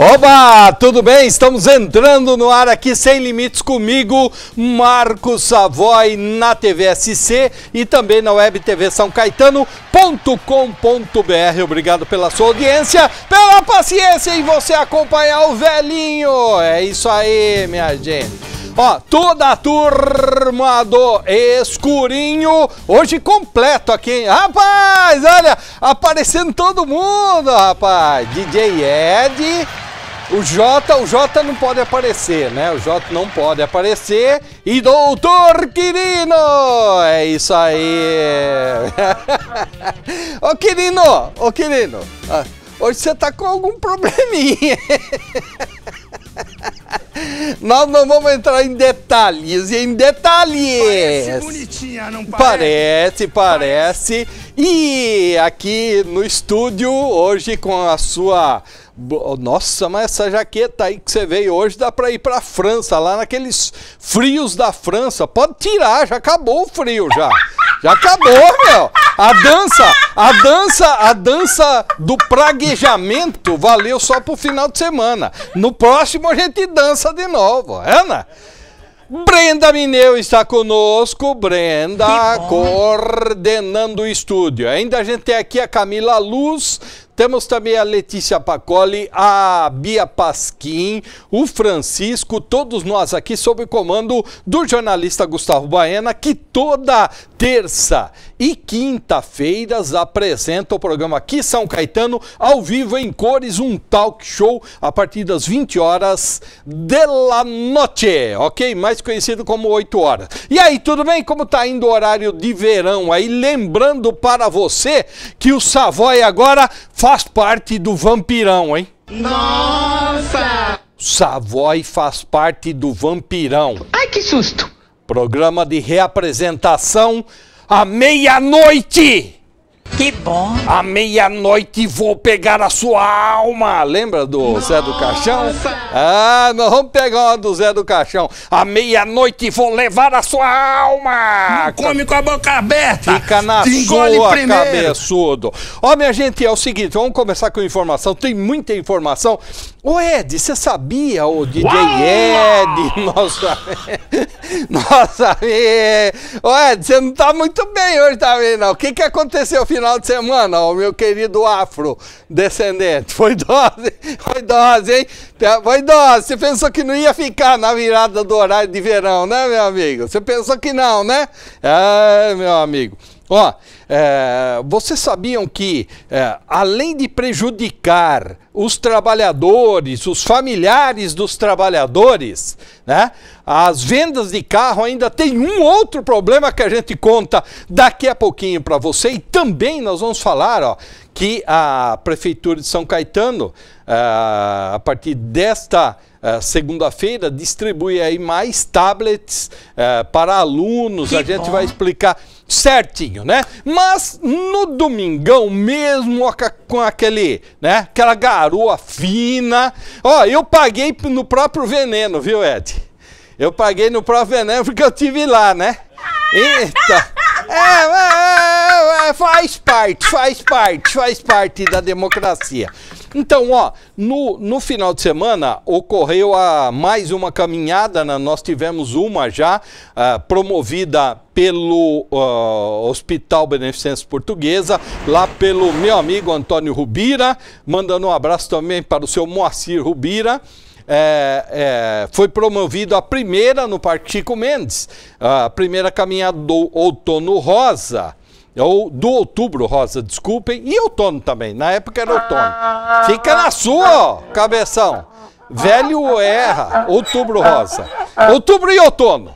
Oba, tudo bem? Estamos entrando no ar aqui sem limites comigo, Marcos Savoy na TV SC e também na Web TV São Caetano.com.br. Obrigado pela sua audiência, pela paciência em você acompanhar o velhinho. É isso aí, minha gente. Ó, toda a turma do Escurinho, hoje completo aqui, hein? Rapaz, olha, aparecendo todo mundo, rapaz. DJ Ed, o Jota, o Jota não pode aparecer, né? O Jota não pode aparecer. E Doutor Quirino! É isso aí! ô Quirino! Ô Quirino! Ah, hoje você tá com algum probleminha. Nós não vamos entrar em detalhes, em detalhes. Parece bonitinha, não parece? Parece, parece. E aqui no estúdio, hoje com a sua... Nossa, mas essa jaqueta aí que você veio hoje dá para ir para França, lá naqueles frios da França. Pode tirar, já acabou o frio já. Já acabou, meu. A dança, a dança, a dança do praguejamento valeu só pro final de semana. No próximo a gente dança começa de novo, Ana. É, né? Brenda Mineu está conosco, Brenda, coordenando o estúdio. Ainda a gente tem aqui a Camila Luz, temos também a Letícia Pacoli, a Bia Pasquim, o Francisco, todos nós aqui sob o comando do jornalista Gustavo Baena, que toda terça e quinta-feiras apresenta o programa aqui São Caetano ao vivo em cores, um talk show a partir das 20 horas de la noite, ok? Mais conhecido como 8 horas. E aí, tudo bem? Como tá indo o horário de verão aí? Lembrando para você que o Savoy agora faz parte do Vampirão, hein? Nossa! Savoy faz parte do Vampirão. Ai, que susto! Programa de reapresentação à meia-noite. Que bom. À meia-noite vou pegar a sua alma. Lembra do Nossa. Zé do Caixão? Ah, nós vamos pegar uma do Zé do Caixão. À meia-noite vou levar a sua alma. Não come com a boca aberta. Fica na Te sua, cabeçudo. Ó, minha gente, é o seguinte, vamos começar com informação. Tem muita informação. Ô, Ed, você sabia, o DJ Ed, nossa... nossa, é. Ed, você não tá muito bem hoje também, tá não. O que que aconteceu, filho? final de semana, ó, meu querido afrodescendente. Foi dose, foi dose, hein? Tá, foi dose. Você pensou que não ia ficar na virada do horário de verão, né, meu amigo? Você pensou que não, né? Ah, meu amigo. Ó, é, vocês sabiam que, é, além de prejudicar os trabalhadores, os familiares dos trabalhadores, né, as vendas de carro ainda tem um outro problema que a gente conta daqui a pouquinho para você e também nós vamos falar ó, que a Prefeitura de São Caetano, é, a partir desta eh, segunda-feira, distribui aí mais tablets uh, para alunos. Que a gente bom. vai explicar certinho, né? Mas no domingão mesmo, com aquele, né? Aquela garoa fina. Ó, eu paguei no próprio veneno, viu, Ed? Eu paguei no próprio veneno porque eu tive lá, né? Eita! É, é, é faz parte, faz parte, faz parte da democracia. Então, ó, no, no final de semana ocorreu a mais uma caminhada, né? nós tivemos uma já uh, promovida pelo uh, Hospital Beneficência Portuguesa, lá pelo meu amigo Antônio Rubira, mandando um abraço também para o seu Moacir Rubira. É, é, foi promovido a primeira no Partico Mendes, a primeira caminhada do Outono Rosa. É Ou do outubro, Rosa, desculpem. E outono também. Na época era outono. Fica na sua, ó, cabeção. Velho erra. Outubro, Rosa. Outubro e outono.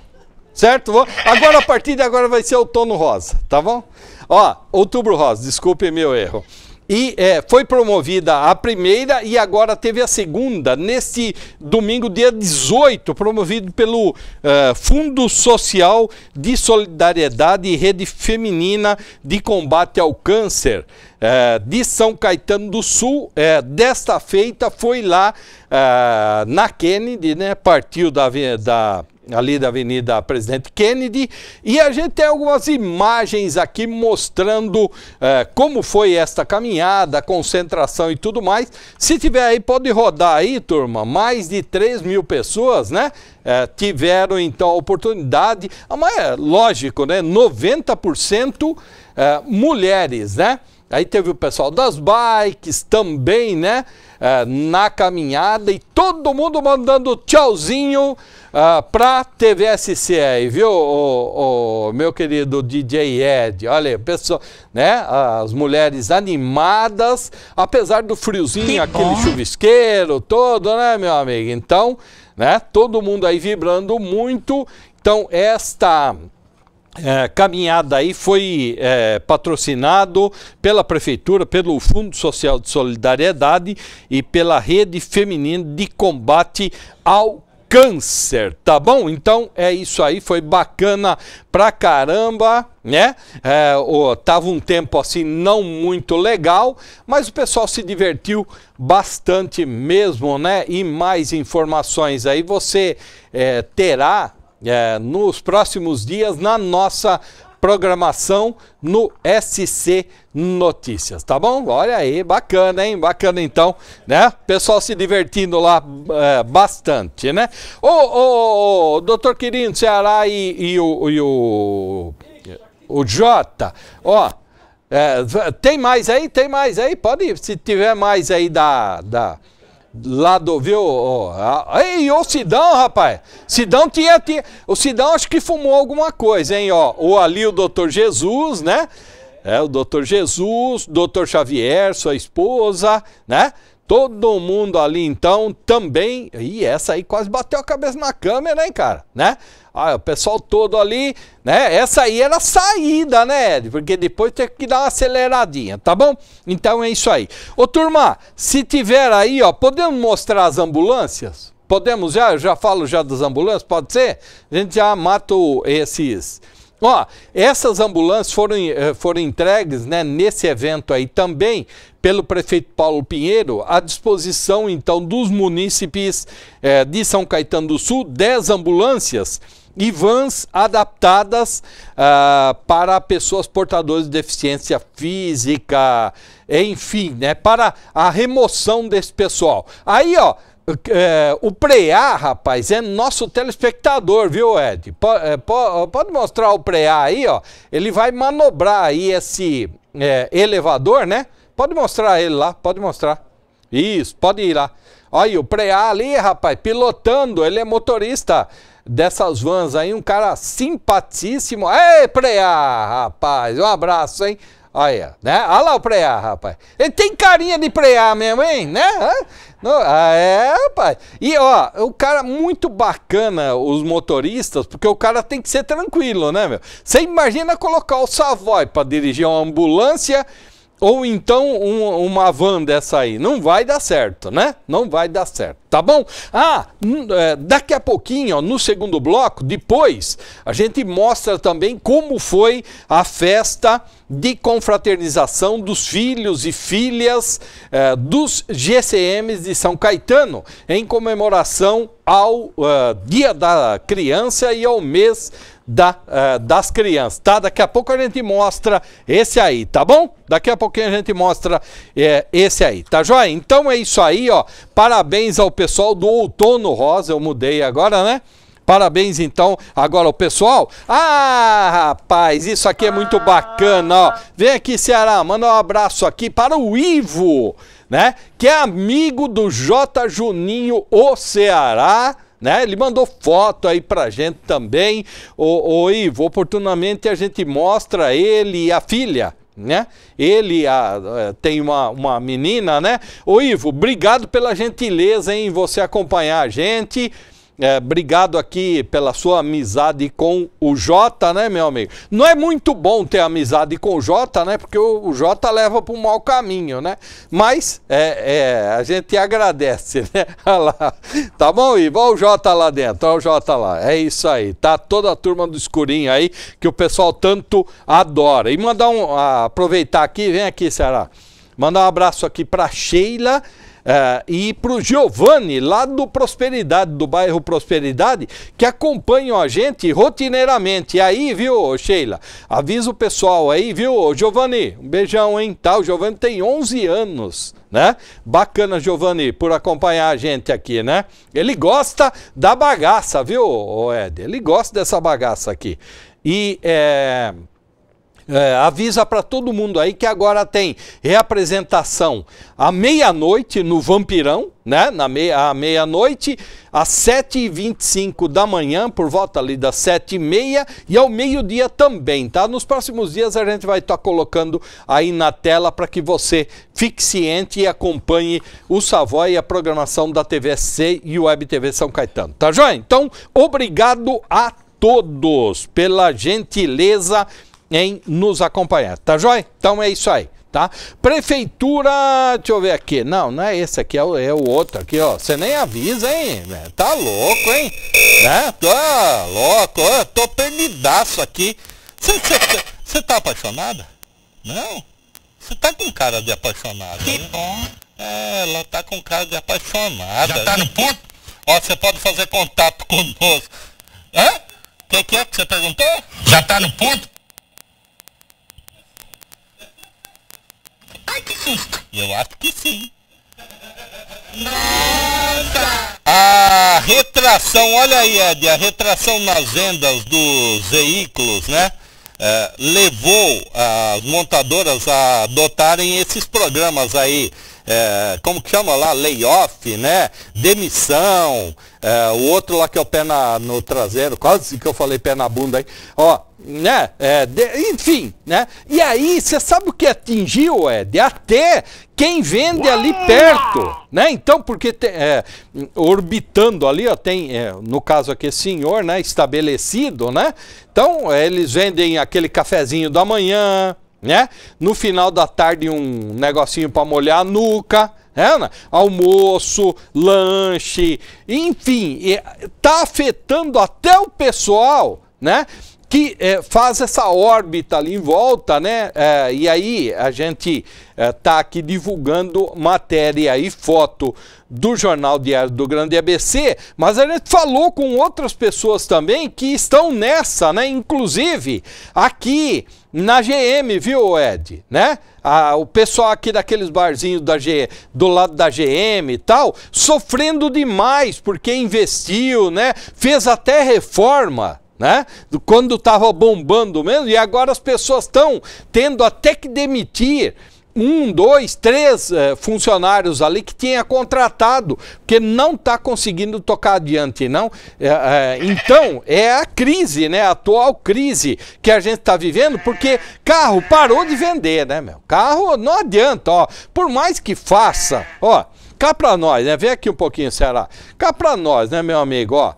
Certo? Agora, a partir de agora, vai ser outono rosa, tá bom? Ó, outubro rosa, desculpe meu erro e é, foi promovida a primeira e agora teve a segunda, neste domingo, dia 18, promovido pelo é, Fundo Social de Solidariedade e Rede Feminina de Combate ao Câncer é, de São Caetano do Sul. É, desta feita foi lá na Kennedy, né, partiu da, da ali da Avenida Presidente Kennedy. E a gente tem algumas imagens aqui mostrando eh, como foi esta caminhada, concentração e tudo mais. Se tiver aí, pode rodar aí, turma. Mais de 3 mil pessoas, né? Eh, tiveram então a oportunidade, ah, mas é lógico, né? 90% eh, mulheres, né? Aí teve o pessoal das bikes também, né? É, na caminhada e todo mundo mandando tchauzinho uh, pra TVSC aí, viu, o, o, meu querido DJ Ed? Olha, pessoal, né? As mulheres animadas, apesar do friozinho, que aquele bom. chuvisqueiro todo, né, meu amigo? Então, né? Todo mundo aí vibrando muito. Então, esta é, caminhada aí foi é, patrocinado pela Prefeitura, pelo Fundo Social de Solidariedade e pela Rede Feminina de Combate ao Câncer, tá bom? Então é isso aí, foi bacana pra caramba, né? É, ó, tava um tempo assim não muito legal, mas o pessoal se divertiu bastante mesmo, né? E mais informações aí você é, terá é, nos próximos dias na nossa programação no SC Notícias, tá bom? Olha aí, bacana, hein? Bacana então, né? Pessoal se divertindo lá é, bastante, né? Ô, ô, ô, doutor Quirino Ceará e, e, o, e o, o Jota, ó, é, tem mais aí? Tem mais aí? Pode ir, se tiver mais aí da... da Lá do, viu? ei aí, o Sidão, rapaz. Sidão tinha, tinha. O Sidão acho que fumou alguma coisa, hein? Ó, ou ali o doutor Jesus, né? É, o doutor Jesus, doutor Xavier, sua esposa, né? Todo mundo ali então também. E essa aí quase bateu a cabeça na câmera, hein, cara? Né? Ah, o pessoal todo ali, né? Essa aí era a saída, né, Ed? Porque depois tem que dar uma aceleradinha, tá bom? Então é isso aí. Ô, turma, se tiver aí, ó, podemos mostrar as ambulâncias? Podemos já? Eu já falo já das ambulâncias, pode ser? A gente já mata esses... Ó, essas ambulâncias foram, eh, foram entregues né, nesse evento aí também pelo prefeito Paulo Pinheiro à disposição então dos munícipes eh, de São Caetano do Sul, 10 ambulâncias e vans adaptadas uh, para pessoas portadoras de deficiência física, enfim, né, para a remoção desse pessoal. Aí, ó, é, o Preá, rapaz, é nosso telespectador, viu, Ed? Pode, é, pode mostrar o Preá aí, ó. Ele vai manobrar aí esse é, elevador, né? Pode mostrar ele lá, pode mostrar. Isso, pode ir lá. Olha, o Preá ali, rapaz, pilotando, ele é motorista dessas vans aí, um cara simpaticíssimo. Ei, Preá, rapaz, um abraço, hein? Olha, né? Olha lá o preá, rapaz. Ele tem carinha de preá mesmo, hein? Né? Ah, é, rapaz. E, ó, o cara muito bacana, os motoristas, porque o cara tem que ser tranquilo, né, meu? Você imagina colocar o Savoy para dirigir uma ambulância ou então um, uma van dessa aí. Não vai dar certo, né? Não vai dar certo, tá bom? Ah, é, daqui a pouquinho, ó, no segundo bloco, depois, a gente mostra também como foi a festa de confraternização dos filhos e filhas é, dos GCMs de São Caetano, em comemoração ao uh, Dia da Criança e ao mês da, uh, das crianças, tá? Daqui a pouco a gente mostra esse aí, tá bom? Daqui a pouquinho a gente mostra é, esse aí, tá joia? Então é isso aí, ó. Parabéns ao pessoal do Outono Rosa, eu mudei agora, né? Parabéns então agora o pessoal. Ah, rapaz, isso aqui é muito ah. bacana, ó. Vem aqui, Ceará, manda um abraço aqui para o Ivo, né? Que é amigo do J Juninho, o Ceará né? Ele mandou foto aí pra gente também. O Ivo, oportunamente a gente mostra ele e a filha né? Ele a, eh, tem uma, uma menina, né? O Ivo, obrigado pela gentileza em você acompanhar a gente. É, obrigado aqui pela sua amizade com o Jota, né, meu amigo? Não é muito bom ter amizade com o Jota, né? Porque o, o Jota leva para um mau caminho, né? Mas é, é, a gente agradece, né? Olha lá. Tá bom, Ivo? Olha o Jota lá dentro, olha o Jota lá. É isso aí, tá? Toda a turma do escurinho aí que o pessoal tanto adora. E mandar um. aproveitar aqui, vem aqui, Ceará. Mandar um abraço aqui para Sheila, Uh, e para o Giovanni, lá do Prosperidade, do bairro Prosperidade, que acompanham a gente rotineiramente. E aí, viu, Sheila? Avisa o pessoal aí, viu, Giovanni? Um beijão, hein? Tá, o Giovanni tem 11 anos, né? Bacana, Giovanni, por acompanhar a gente aqui, né? Ele gosta da bagaça, viu, Ed? Ele gosta dessa bagaça aqui. E é. É, avisa para todo mundo aí que agora tem reapresentação à meia-noite no Vampirão, né? Na meia, à meia-noite, às 7h25 da manhã, por volta ali das 7h30 e ao meio-dia também, tá? Nos próximos dias a gente vai estar tá colocando aí na tela para que você fique ciente e acompanhe o Savoy e a programação da TVC e Web TV São Caetano, tá joia? Então, obrigado a todos pela gentileza em nos acompanhar, tá joia? Então é isso aí, tá? Prefeitura, deixa eu ver aqui. Não, não é esse aqui, é o, é o outro aqui, ó. Você nem avisa, hein? É, tá louco, hein? Né? Tá tô ah, louco, tô pernidaço aqui. Você tá apaixonada? Não? Você tá com cara de apaixonada. Que né? É, ela tá com cara de apaixonada. Já tá no ponto? Ó, você pode fazer contato conosco. Hã? O que, que é que você perguntou? Já tá no ponto? Ai, que susto! Eu acho que sim. Nada! A retração, olha aí, Ed, a retração nas vendas dos veículos, né? É, levou as montadoras a adotarem esses programas aí, é, como que chama lá, layoff, né, demissão, é, o outro lá que é o pé na, no traseiro, quase que eu falei pé na bunda aí, ó, né? É, de, enfim, né? E aí, você sabe o que atingiu, é de até quem vende ali perto, né? Então, porque te, é, orbitando ali, ó, tem, é, no caso aqui, senhor, né? Estabelecido, né? Então, é, eles vendem aquele cafezinho da manhã, né? No final da tarde, um negocinho para molhar a nuca, né? Almoço, lanche, enfim, tá afetando até o pessoal, né? que é, faz essa órbita ali em volta, né? É, e aí a gente está eh, é, aqui divulgando matéria e foto do Jornal Diário do Grande ABC, mas a gente falou com outras pessoas também que estão nessa, né? Inclusive aqui na GM, viu, Ed? Né? Ah, o pessoal aqui daqueles barzinhos da G, do lado da GM e tal, sofrendo demais porque investiu, né? Fez até reforma né? Quando estava bombando mesmo, e agora as pessoas estão tendo até que demitir um, dois, três eh, funcionários ali que tinha contratado, porque não está conseguindo tocar adiante, não. É, é, então, é a crise, né? A atual crise que a gente está vivendo, porque carro parou de vender, né, meu? Carro não adianta, ó. Por mais que faça, ó, cá para nós, né? Vem aqui um pouquinho, será Cá para nós, né, meu amigo, ó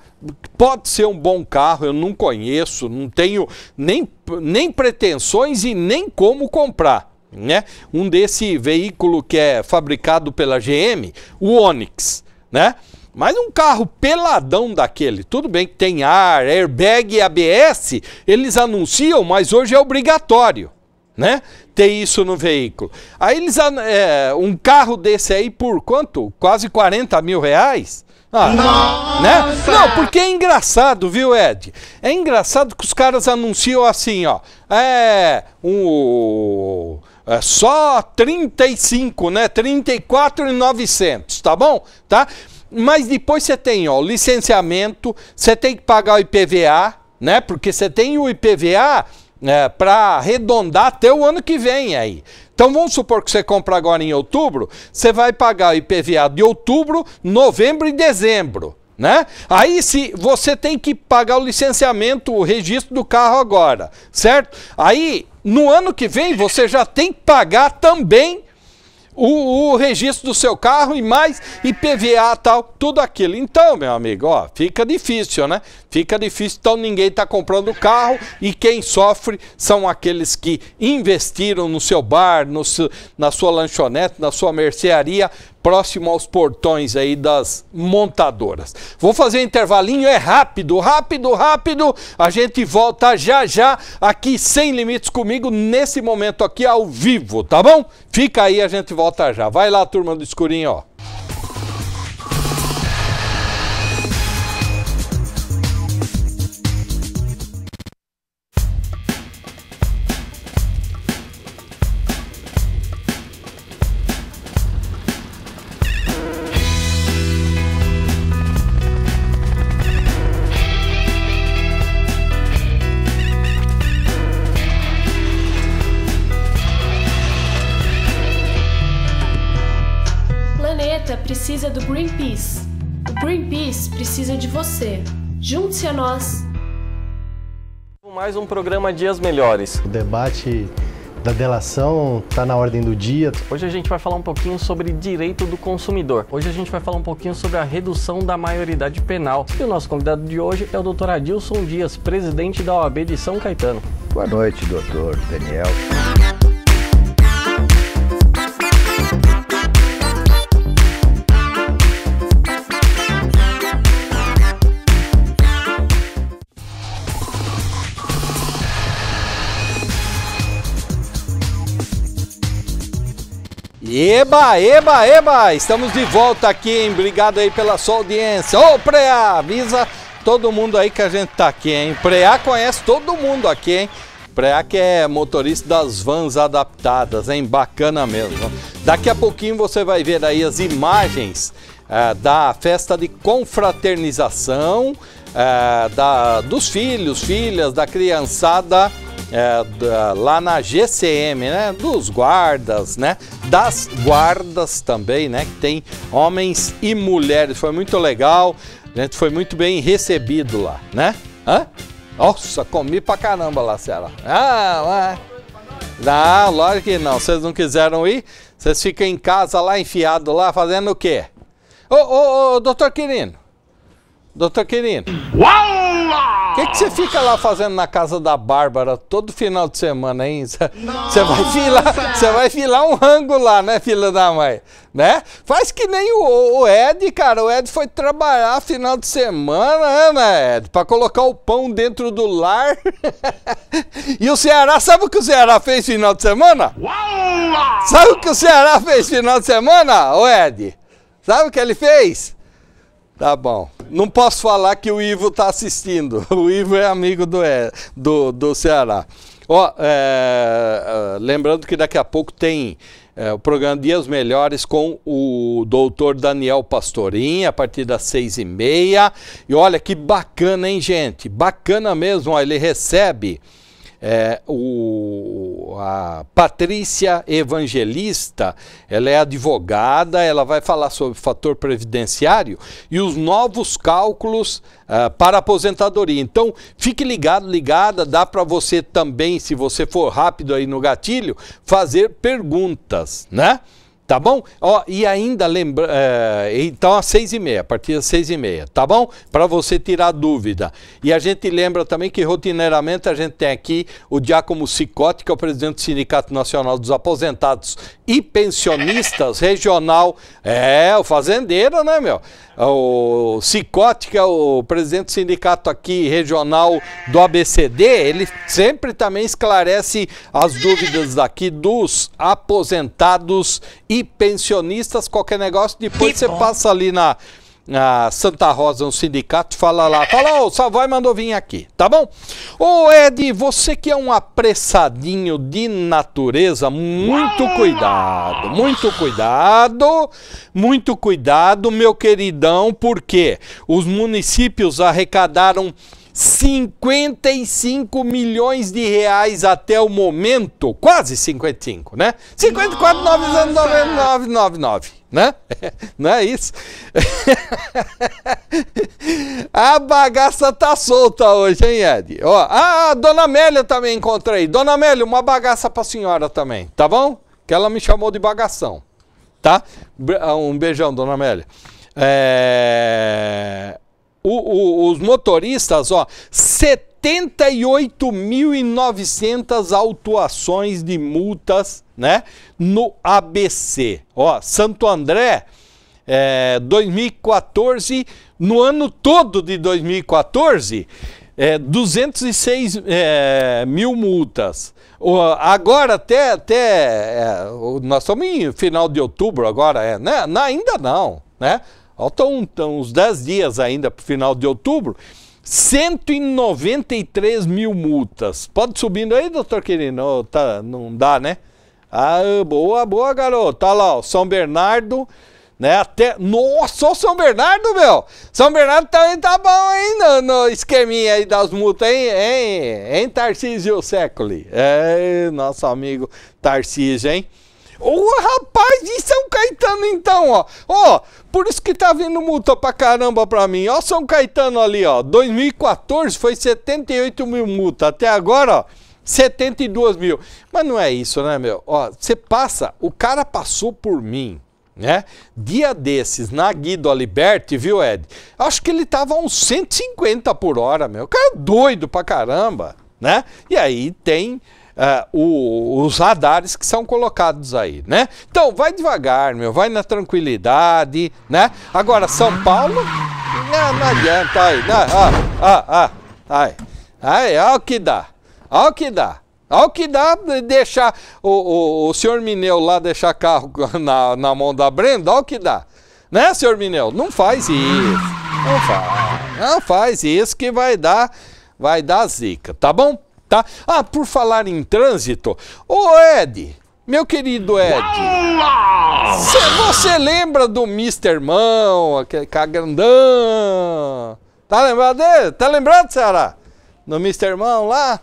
pode ser um bom carro, eu não conheço, não tenho nem, nem pretensões e nem como comprar. Né? Um desse veículo que é fabricado pela GM, o Onix, né? Mas um carro peladão daquele, tudo bem que tem ar, airbag e ABS, eles anunciam, mas hoje é obrigatório, né? Ter isso no veículo. Aí eles, é, um carro desse aí por quanto? Quase 40 mil reais? Ah, né? Nossa! Né? Não, porque é engraçado, viu, Ed? É engraçado que os caras anunciam assim, ó. É. O. É só 35, né? 34,900, tá bom? Tá? Mas depois você tem, ó, licenciamento, você tem que pagar o IPVA, né? Porque você tem o IPVA é, para arredondar até o ano que vem aí. Então vamos supor que você compra agora em outubro, você vai pagar o IPVA de outubro, novembro e dezembro. Né? Aí se você tem que pagar o licenciamento, o registro do carro agora, certo? Aí no ano que vem você já tem que pagar também o, o, registro do seu carro e mais IPVA tal, tudo aquilo. Então, meu amigo, ó, fica difícil, né? Fica difícil, então ninguém está comprando carro e quem sofre são aqueles que investiram no seu bar, no seu, na sua lanchonete, na sua mercearia próximo aos portões aí das montadoras. Vou fazer um intervalinho, é rápido, rápido, rápido. A gente volta já já aqui sem limites comigo nesse momento aqui ao vivo, tá bom? Fica aí, a gente volta já. Vai lá, turma do escurinho, ó. de você. Junte-se a nós. Mais um programa Dias Melhores. O debate da delação está na ordem do dia. Hoje a gente vai falar um pouquinho sobre direito do consumidor. Hoje a gente vai falar um pouquinho sobre a redução da maioridade penal. E o nosso convidado de hoje é o doutor Adilson Dias, presidente da OAB de São Caetano. Boa noite, doutor Daniel. Eba, eba, eba! Estamos de volta aqui, hein? Obrigado aí pela sua audiência. Ô, Preá, avisa todo mundo aí que a gente tá aqui, hein? Preá conhece todo mundo aqui, hein? Preá que é motorista das vans adaptadas, hein? Bacana mesmo. Daqui a pouquinho você vai ver aí as imagens eh, da festa de confraternização eh, da, dos filhos, filhas, da criançada é, da, lá na GCM, né? Dos guardas, né? Das guardas também, né? Que tem homens e mulheres. Foi muito legal. A né? gente foi muito bem recebido lá, né? Hã? Nossa, comi pra caramba lá, Cela. Ah, lá. Não, ah, lógico que não. Vocês não quiseram ir? Vocês ficam em casa lá, enfiado lá, fazendo o quê? Ô, ô, ô, doutor Quirino. Doutor Quirino. Uau! O que, você fica lá fazendo na casa da Bárbara todo final de semana, hein? Você vai filar, você vai filar um rango lá, né, filha da mãe? Né? Faz que nem o, o Ed, cara. O Ed foi trabalhar final de semana, né, né Ed? Pra colocar o pão dentro do lar. e o Ceará, sabe o que o Ceará fez final de semana? Sabe o que o Ceará fez final de semana, o Ed? Sabe o que ele fez? Tá bom. Não posso falar que o Ivo está assistindo. O Ivo é amigo do, é, do, do Ceará. Ó, é, é, lembrando que daqui a pouco tem é, o programa Dias Melhores com o doutor Daniel Pastorim, a partir das seis e meia. E olha que bacana, hein, gente? Bacana mesmo. Ó, ele recebe é, o, a Patrícia Evangelista, ela é advogada, ela vai falar sobre o fator previdenciário e os novos cálculos uh, para aposentadoria. Então, fique ligado, ligada, dá para você também, se você for rápido aí no gatilho, fazer perguntas, né? Tá bom? Ó, e ainda lembra. É, então, às seis e meia, a partir das seis e meia, tá bom? Para você tirar dúvida. E a gente lembra também que rotineiramente a gente tem aqui o Diácono Cicote, que é o presidente do Sindicato Nacional dos Aposentados e Pensionistas Regional. É, o fazendeiro, né, meu? O Cicote, que é o presidente do sindicato aqui regional do ABCD, ele sempre também esclarece as dúvidas aqui dos aposentados e e pensionistas, qualquer negócio. Depois que você bom. passa ali na, na Santa Rosa, um sindicato, fala lá, fala, ô, só vai mandou vir aqui, tá bom? Ô Ed, você que é um apressadinho de natureza, muito cuidado, muito cuidado, muito cuidado, meu queridão, porque os municípios arrecadaram 55 milhões de reais até o momento, quase 55, né? 54,99999, né? Não é isso? a bagaça tá solta hoje, hein, Ed? Ó, a ah, Dona Amélia também encontrei. Dona Amélia, uma bagaça pra senhora também, tá bom? Que ela me chamou de bagação, tá? Ah, um beijão, Dona Amélia. É o, o, os motoristas, ó, 78.900 autuações de multas, né, no ABC. Ó, Santo André, é, 2014, no ano todo de 2014, é, 206 é, mil multas. agora até, até é, nós estamos em final de outubro agora, é, né? ainda não, né? faltam então, uns 10 dias ainda para o final de outubro, 193 mil multas. Pode subindo aí, doutor querido? Oh, tá, não dá, né? Ah, boa, boa, garoto. Olha tá lá, São Bernardo, né? Até. Nossa, o São Bernardo, meu! São Bernardo também tá bom aí no, no esqueminha aí das multas, hein? Hein, hein Tarcísio Secoli? É, nosso amigo Tarcísio, hein? Ô rapaz de São Caetano então, ó. Ó, por isso que tá vindo multa pra caramba pra mim. Ó São Caetano ali, ó. 2014 foi 78 mil multa. Até agora, ó. 72 mil. Mas não é isso, né, meu? Ó, você passa, o cara passou por mim, né? Dia desses, na Guido Aliberti, viu, Ed? Acho que ele tava a uns 150 por hora, meu. O cara é doido pra caramba, né? E aí tem é, o, os radares que são colocados aí, né? Então, vai devagar, meu, vai na tranquilidade, né? Agora, São Paulo, não, não adianta, aí, não, né? ó, ó, ah, ah, ah ó o que dá, ó o que dá. Ao que dá deixar o, o, o senhor Mineu lá deixar carro na, na mão da Brenda, ao que dá. Né, senhor Mineu? Não faz isso. Não faz. Não faz isso que vai dar, vai dar zica, tá bom? tá? Ah, por falar em trânsito, ô Ed, meu querido Ed, cê, você lembra do Mr. Mão, aquele cagandão? Tá lembrado dele? Tá lembrado, Ceará? Do Mr. Mão lá?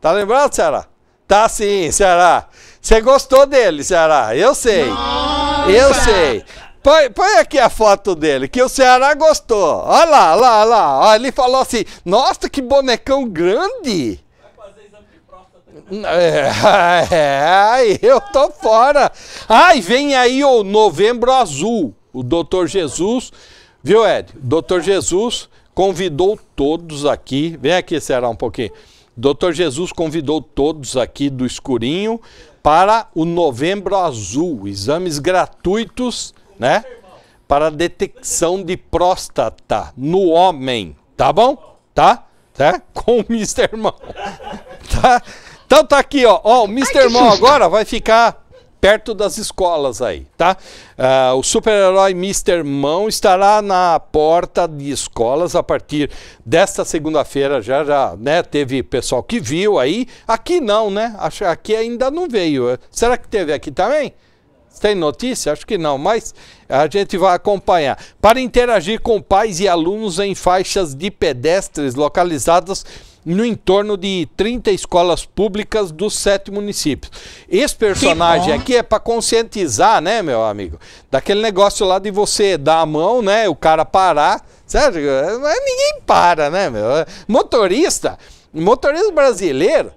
Tá lembrado, Ceará? Tá sim, Ceará. Você gostou dele, Ceará? Eu sei. Nossa. Eu sei. Põe, põe, aqui a foto dele, que o Ceará gostou. Olha lá, olha lá, olha lá. Ele falou assim: Nossa, que bonecão grande! É, é, eu tô fora. Ai, vem aí o Novembro Azul. O Doutor Jesus, viu, Ed? Doutor Jesus convidou todos aqui. Vem aqui, Será, um pouquinho. Doutor Jesus convidou todos aqui do escurinho para o Novembro Azul. Exames gratuitos, né? Para detecção de próstata no homem. Tá bom? Tá? Tá? Com o Mr. Irmão. Tá? Então tá aqui, ó. Ó, o Mr. Mó agora vai ficar perto das escolas aí, tá? Uh, o super-herói Mr. Mão estará na porta de escolas a partir desta segunda-feira. Já, já, né? Teve pessoal que viu aí. Aqui não, né? Acho, aqui ainda não veio. Será que teve aqui também? Tem notícia? Acho que não, mas a gente vai acompanhar. Para interagir com pais e alunos em faixas de pedestres localizadas no entorno de 30 escolas públicas dos sete municípios. Esse personagem aqui é para conscientizar, né, meu amigo? Daquele negócio lá de você dar a mão, né, o cara parar. Sério, ninguém para, né, meu? Motorista, motorista brasileiro,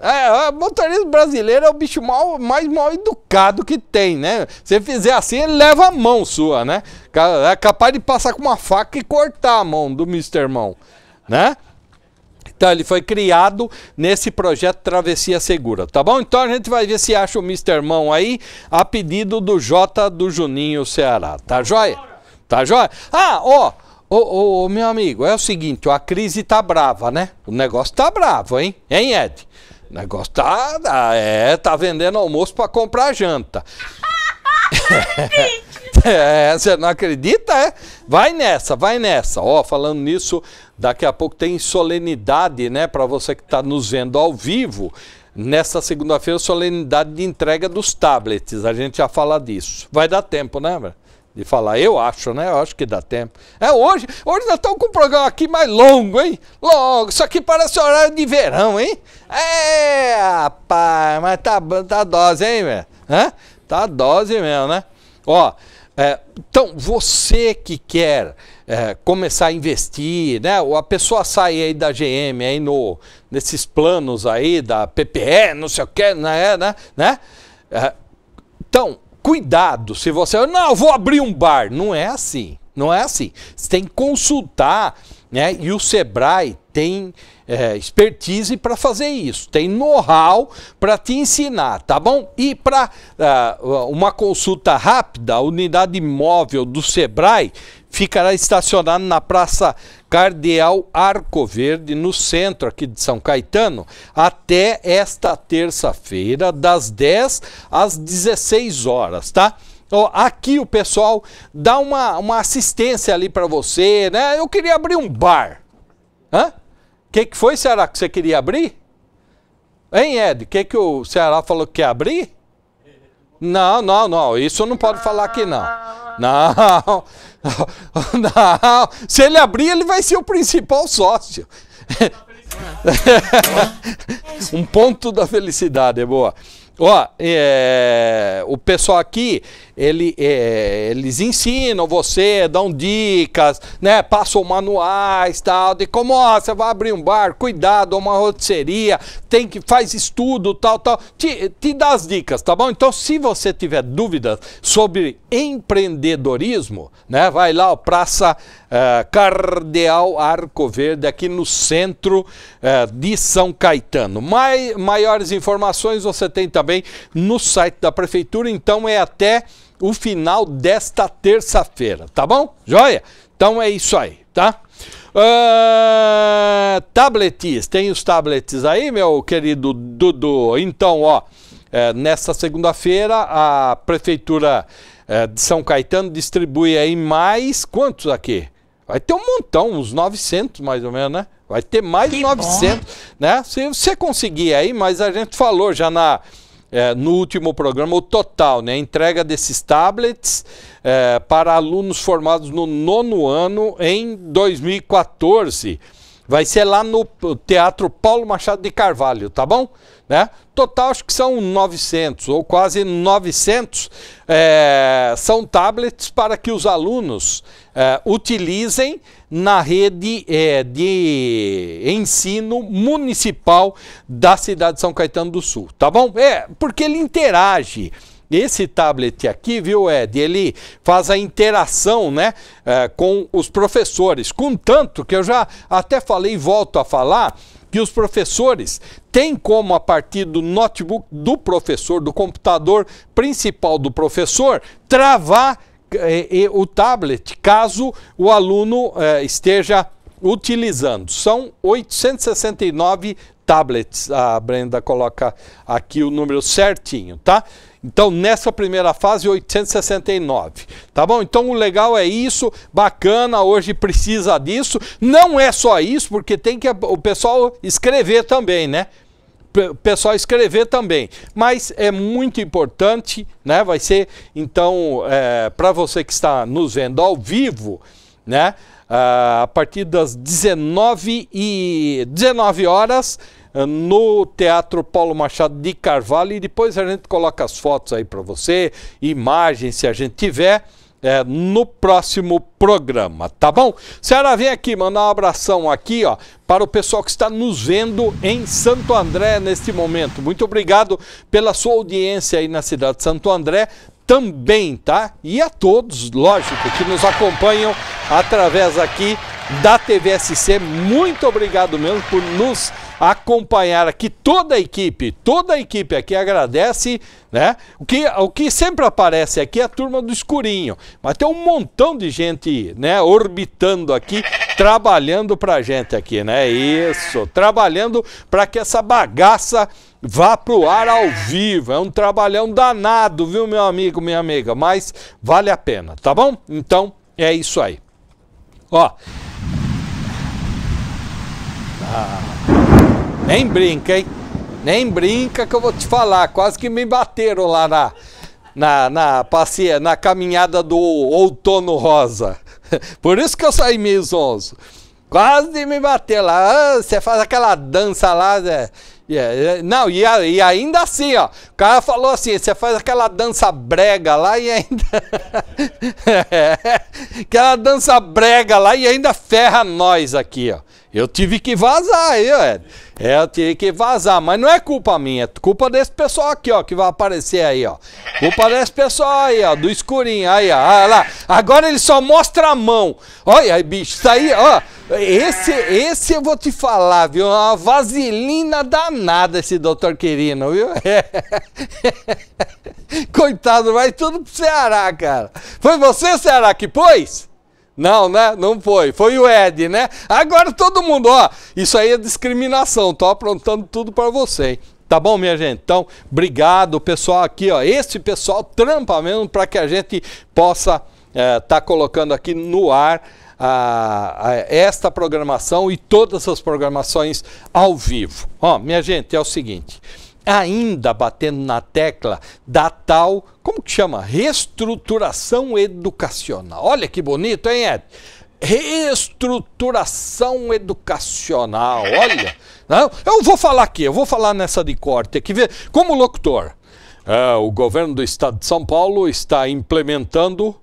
é, é, motorista brasileiro é o bicho mal, mais mal educado que tem, né? Se fizer assim, ele leva a mão sua, né? É capaz de passar com uma faca e cortar a mão do Mr. Mão, né? Então ele foi criado nesse projeto Travessia Segura, tá bom? Então a gente vai ver se acha o Mr. Mão aí a pedido do J do Juninho Ceará, tá joia? Tá joia? Ah, ó, ô, ô, ô, meu amigo, é o seguinte, a crise tá brava, né? O negócio tá bravo, hein? Hein, Ed? O negócio tá, é, tá vendendo almoço para comprar janta. É, você não acredita, é? Vai nessa, vai nessa. Ó, falando nisso, daqui a pouco tem solenidade, né? Para você que está nos vendo ao vivo. Nesta segunda-feira, solenidade de entrega dos tablets. A gente já fala disso. Vai dar tempo, né, velho? de falar. Eu acho, né? Eu acho que dá tempo. É hoje, hoje nós estamos com um programa aqui mais longo, hein? Longo, isso aqui parece horário de verão, hein? É, rapaz, mas tá, tá dose, hein, velho? Tá dose mesmo, né? Ó, é, então, você que quer é, começar a investir, né? Ou a pessoa sai aí da GM, aí no, nesses planos aí da PPE, não sei o que, né, né? né? É, então, cuidado se você... Não, vou abrir um bar. Não é assim, não é assim. Você tem que consultar, né? E o Sebrae tem é, expertise para fazer isso, tem know-how para te ensinar, tá bom? E para uh, ah, uma consulta rápida, a unidade móvel do Sebrae ficará estacionada na Praça Cardeal Arco Verde, no centro aqui de São Caetano, até esta terça-feira, das 10 às 16 horas, tá? aqui o pessoal dá uma, uma assistência ali para você, né? Eu queria abrir um bar. Hã? O que, que foi, Ceará, que você queria abrir? Hein, Ed? O que, que o Ceará falou que quer abrir? Não, não, não. Isso não pode falar aqui, não. Não. Não. Se ele abrir, ele vai ser o principal sócio. um ponto da felicidade, é boa. Ó, é, o pessoal aqui ele, é, eles ensinam você, dão dicas, né? Passam manuais, tal, de como, ó, você vai abrir um bar, cuidado, uma rotisseria, tem que, faz estudo, tal, tal. Te, te dá as dicas, tá bom? Então, se você tiver dúvidas sobre empreendedorismo, né? Vai lá, ó, Praça uh, Cardeal Arco Verde, aqui no centro eh, de São Caetano. Mai, maiores informações você tem também no site da Prefeitura, então é até o final desta terça-feira, tá bom? Joia? Então é isso aí, tá? Uh, tem os tablets aí, meu querido Dudu? Então, ó, é, nesta segunda-feira a Prefeitura é, de São Caetano distribui aí mais quantos aqui? Vai ter um montão, uns 900 mais ou menos, né? Vai ter mais que 900, bom. né? Se você conseguir aí, mas a gente falou já na é, no último programa o total, né? A entrega desses tablets é, para alunos formados no nono ano em 2014. Vai ser lá no Teatro Paulo Machado de Carvalho, tá bom? Né? Total, acho que são 900 ou quase 900. É, são tablets para que os alunos uh, utilizem na rede é, de ensino municipal da cidade de São Caetano do Sul, tá bom? É, porque ele interage. Esse tablet aqui, viu, Ed, ele faz a interação né, uh, com os professores. Contanto que eu já até falei e volto a falar que os professores têm como, a partir do notebook do professor, do computador principal do professor, travar e, é, e o tablet, caso o aluno eh, esteja utilizando. São 869 tablets. A Brenda coloca aqui o número certinho, tá? Então, nessa primeira fase, 869. Tá bom? Então, o legal é isso, bacana, hoje precisa disso. Não é só isso, porque tem que o pessoal escrever também, né? pessoal escrever também. Mas é muito importante, né? Vai ser, então, é, para você que está nos vendo ao vivo, né? a partir das 19, e 19 horas eh, no Teatro Paulo Machado de Carvalho e depois a gente coloca as fotos aí para você, imagens se a gente tiver é, no próximo programa, tá bom? Senhora, vem aqui, mandar um abração aqui, ó, para o pessoal que está nos vendo em Santo André neste momento. Muito obrigado pela sua audiência aí na cidade de Santo André também, tá? E a todos, lógico, que nos acompanham através aqui da TVSC. Muito obrigado mesmo por nos acompanhar aqui toda a equipe, toda a equipe aqui agradece, né? O que, o que sempre aparece aqui é a turma do escurinho, mas tem um montão de gente, né, orbitando aqui, trabalhando pra gente aqui, né? Isso, trabalhando para que essa bagaça vá pro ar ao vivo. É um trabalhão danado, viu, meu amigo, minha amiga? Mas vale a pena, tá bom? Então é isso aí. Ó. Ah. Nem brinca, hein? Nem brinca que eu vou te falar. Quase que me bateram lá na, na, na, passeia, na caminhada do outono rosa. Por isso que eu saí meio zonzo. Quase me bater lá. Ah, você faz aquela dança lá. Né? É, é, não, e, e ainda assim, ó. O cara falou assim: você faz aquela dança brega lá e ainda. É, aquela dança brega lá e ainda ferra nós aqui, ó. Eu tive que vazar aí, ué. É, eu tive que vazar, mas não é culpa minha, é culpa desse pessoal aqui, ó, que vai aparecer aí, ó. Culpa desse pessoal aí, ó, do escurinho, aí, ó, olha lá. Agora ele só mostra a mão. Olha aí, bicho, isso aí, ó. Esse, esse eu vou te falar, viu? É uma vaselina danada esse doutor querido, viu? É. Coitado, vai tudo pro Ceará, cara. Foi você, Ceará, que pôs? Não, né? Não foi. Foi o Ed, né? Agora todo mundo, ó, isso aí é discriminação. Tô aprontando tudo para você, hein? Tá bom, minha gente? Então, obrigado, pessoal aqui, ó. Esse pessoal trampa mesmo para que a gente possa é, tá colocando aqui no ar a, a esta programação e todas as programações ao vivo. Ó, minha gente, é o seguinte ainda batendo na tecla da tal, como que chama? Reestruturação educacional. Olha que bonito, hein, Ed? reestruturação educacional. Olha, não, eu vou falar aqui, eu vou falar nessa de corte aqui, ver como locutor. É, o governo do estado de São Paulo está implementando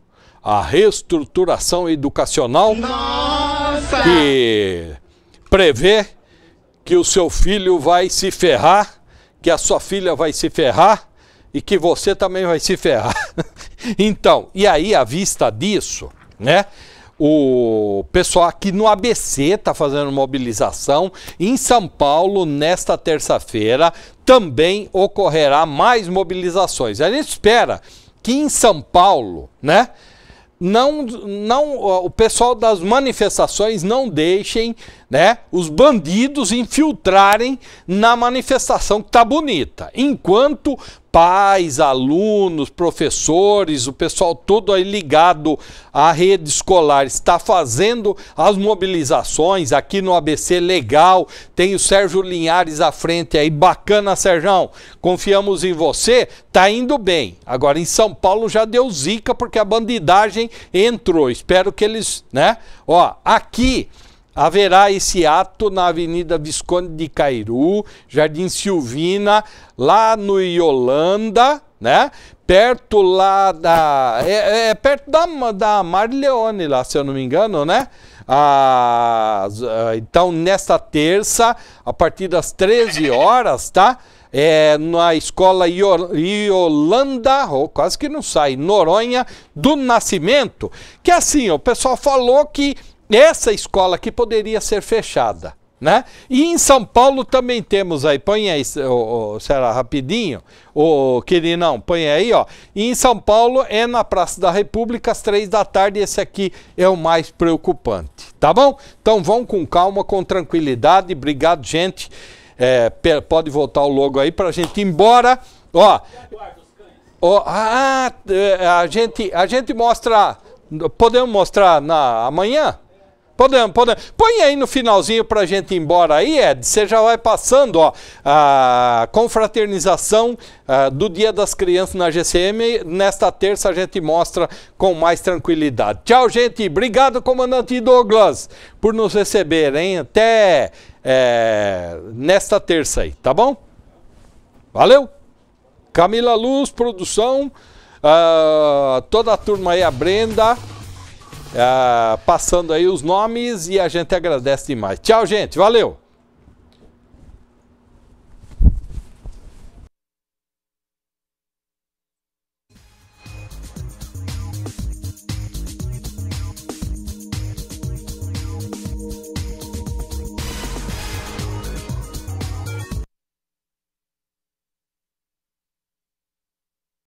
a reestruturação educacional Nossa! que prevê que o seu filho vai se ferrar que a sua filha vai se ferrar e que você também vai se ferrar. então, e aí à vista disso, né? o pessoal aqui no ABC está fazendo mobilização. Em São Paulo, nesta terça-feira, também ocorrerá mais mobilizações. A gente espera que em São Paulo, né? Não, não, o pessoal das manifestações não deixem né, os bandidos infiltrarem na manifestação que tá bonita. Enquanto pais, alunos, professores, o pessoal todo aí ligado à rede escolar está fazendo as mobilizações aqui no ABC legal. Tem o Sérgio Linhares à frente aí, bacana, Sérgio. Confiamos em você, tá indo bem. Agora em São Paulo já deu zica porque a bandidagem entrou. Espero que eles, né? Ó, aqui haverá esse ato na Avenida Visconde de Cairu, Jardim Silvina, lá no Iolanda, né? Perto lá da. É, é, é perto da, da Marleone, lá, se eu não me engano, né? Ah, ah então, nesta terça, a partir das 13 horas, tá? É, na escola Iolanda, oh, quase que não sai, Noronha do Nascimento. Que assim, o pessoal falou que essa escola aqui poderia ser fechada. Né? E em São Paulo também temos aí, põe aí, oh, oh, será rapidinho, o oh, queridão, põe aí, ó. E em São Paulo é na Praça da República às três da tarde, esse aqui é o mais preocupante, tá bom? Então vão com calma, com tranquilidade, obrigado gente, é, pode voltar o logo aí pra gente ir embora, ó. ó ah, é, a gente, a gente mostra, podemos mostrar na amanhã? Podemos, podemos. Põe aí no finalzinho para a gente ir embora aí, Ed. Você já vai passando, ó, a confraternização ah, do Dia das Crianças na GCM. Nesta terça a gente mostra com mais tranquilidade. Tchau, gente. Obrigado, comandante Douglas, por nos receber, hein? Até é, nesta terça aí, tá bom? Valeu. Camila Luz, produção. Uh, toda a turma aí, a Brenda. Ah, passando aí os nomes e a gente agradece demais. Tchau, gente. Valeu!